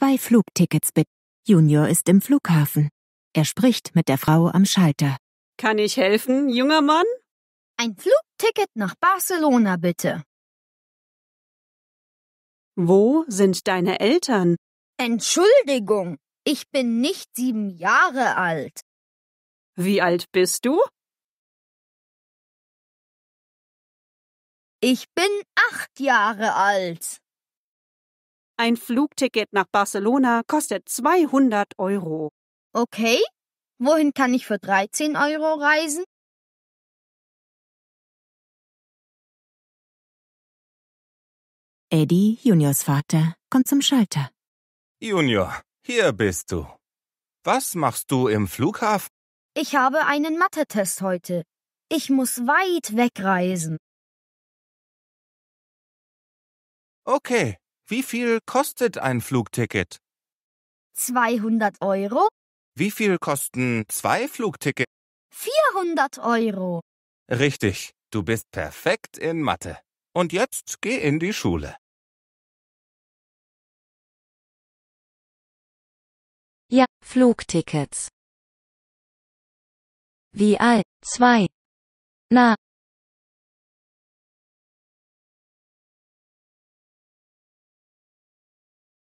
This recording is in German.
zwei Flugtickets bitte. Junior ist im Flughafen. Er spricht mit der Frau am Schalter. Kann ich helfen, junger Mann? Ein Flugticket nach Barcelona bitte. Wo sind deine Eltern? Entschuldigung, ich bin nicht sieben Jahre alt. Wie alt bist du? Ich bin acht Jahre alt. Ein Flugticket nach Barcelona kostet 200 Euro. Okay. Wohin kann ich für 13 Euro reisen? Eddie, Juniors Vater, kommt zum Schalter. Junior, hier bist du. Was machst du im Flughafen? Ich habe einen Mathe-Test heute. Ich muss weit wegreisen. Okay, wie viel kostet ein Flugticket? 200 Euro. Wie viel kosten zwei Flugtickets? 400 Euro. Richtig, du bist perfekt in Mathe. Und jetzt geh in die Schule. Ja, Flugtickets. Wie alt? Zwei. Na,